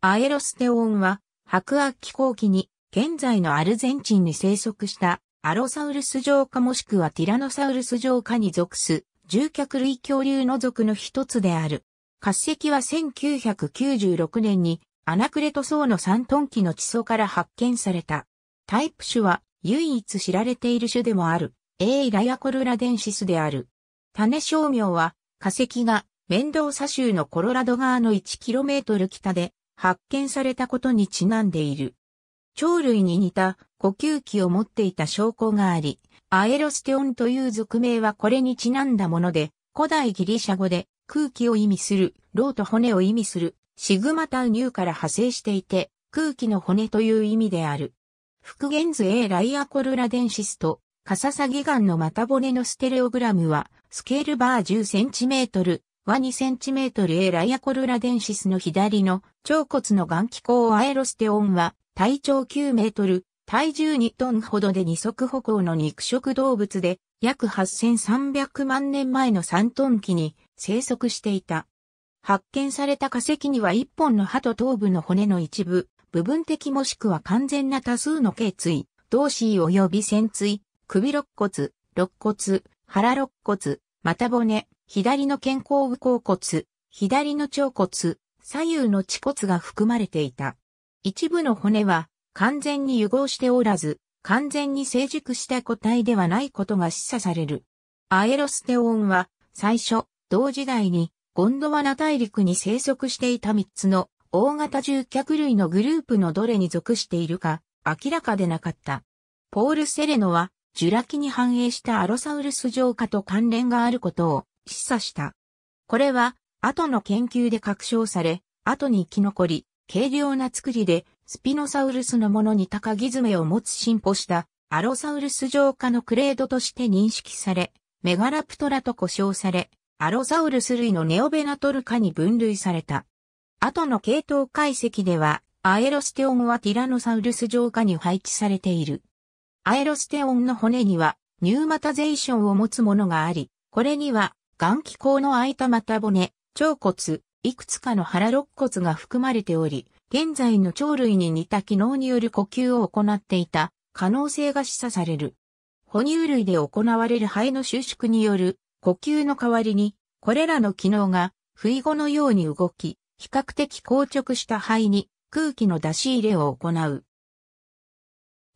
アエロステオンは、白亜紀後期に、現在のアルゼンチンに生息したアロサウルス上科もしくはティラノサウルス上科に属す、獣脚類恐竜の属の一つである。化石は1996年にアナクレト層の3トン期の地層から発見された。タイプ種は唯一知られている種でもある、エイラヤコルラデンシスである。種商名は化石がメンドーサ州のコロラド側の 1km 北で発見されたことにちなんでいる。鳥類に似た呼吸器を持っていた証拠があり、アエロステオンという俗名はこれにちなんだもので、古代ギリシャ語で空気を意味する、ローと骨を意味する、シグマタウニューから派生していて、空気の骨という意味である。復元図 A ライアコルラデンシスと、カササギガンの股骨のステレオグラムは、スケールバー10センチメートル、は 2cm エライアコルラデンシスの左の腸骨の眼気孔アエロステオンは体長9メートル、体重2トンほどで二足歩行の肉食動物で約8300万年前の3トン期に生息していた。発見された化石には1本の歯と頭部の骨の一部、部分的もしくは完全な多数の頸椎、同椎及び潜椎、首肋骨、肋骨、腹肋骨、また骨、左の肩甲部甲骨、左の腸骨、左右の恥骨が含まれていた。一部の骨は完全に融合しておらず、完全に成熟した個体ではないことが示唆される。アエロステオンは最初、同時代にゴンドワナ大陸に生息していた3つの大型獣脚類のグループのどれに属しているか明らかでなかった。ポール・セレノはジュラ紀に繁栄したアロサウルス浄化と関連があることを示唆した。これは、後の研究で確証され、後に生き残り、軽量な作りで、スピノサウルスのものに高ず爪を持つ進歩したアロサウルス上下のクレードとして認識され、メガラプトラと呼称され、アロサウルス類のネオベナトル科に分類された。後の系統解析では、アエロステオンはティラノサウルス上下に配置されている。アエロステオンの骨には、ニューマタゼーションを持つものがあり、これには眼気孔の開いた股骨、腸骨、いくつかの腹肋骨が含まれており、現在の鳥類に似た機能による呼吸を行っていた可能性が示唆される。哺乳類で行われる肺の収縮による呼吸の代わりに、これらの機能が不意後のように動き、比較的硬直した肺に空気の出し入れを行う。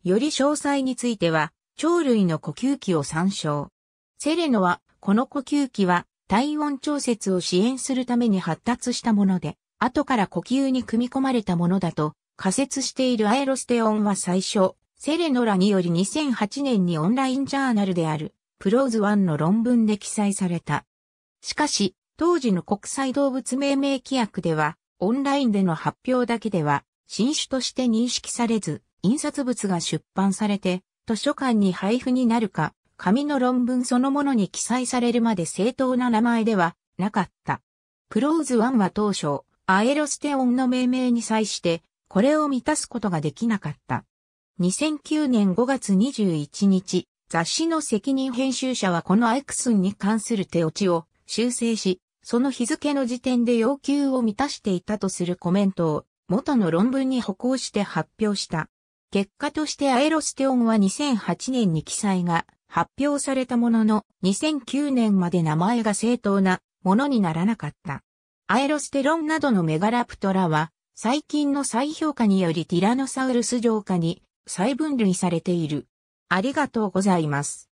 より詳細については、鳥類の呼吸器を参照。セレノはこの呼吸器は体温調節を支援するために発達したもので、後から呼吸に組み込まれたものだと仮説しているアエロステオンは最初、セレノラにより2008年にオンラインジャーナルであるプローズ1の論文で記載された。しかし、当時の国際動物命名規約では、オンラインでの発表だけでは、新種として認識されず、印刷物が出版されて、図書館に配布になるか、紙の論文そのものに記載されるまで正当な名前ではなかった。プローズ1は当初、アエロステオンの命名に際して、これを満たすことができなかった。2009年5月21日、雑誌の責任編集者はこのアイクスンに関する手落ちを修正し、その日付の時点で要求を満たしていたとするコメントを元の論文に補行して発表した。結果としてアエロステオンは2008年に記載が発表されたものの、2009年まで名前が正当なものにならなかった。アエロステロンなどのメガラプトラは、最近の再評価によりティラノサウルス上下に再分類されている。ありがとうございます。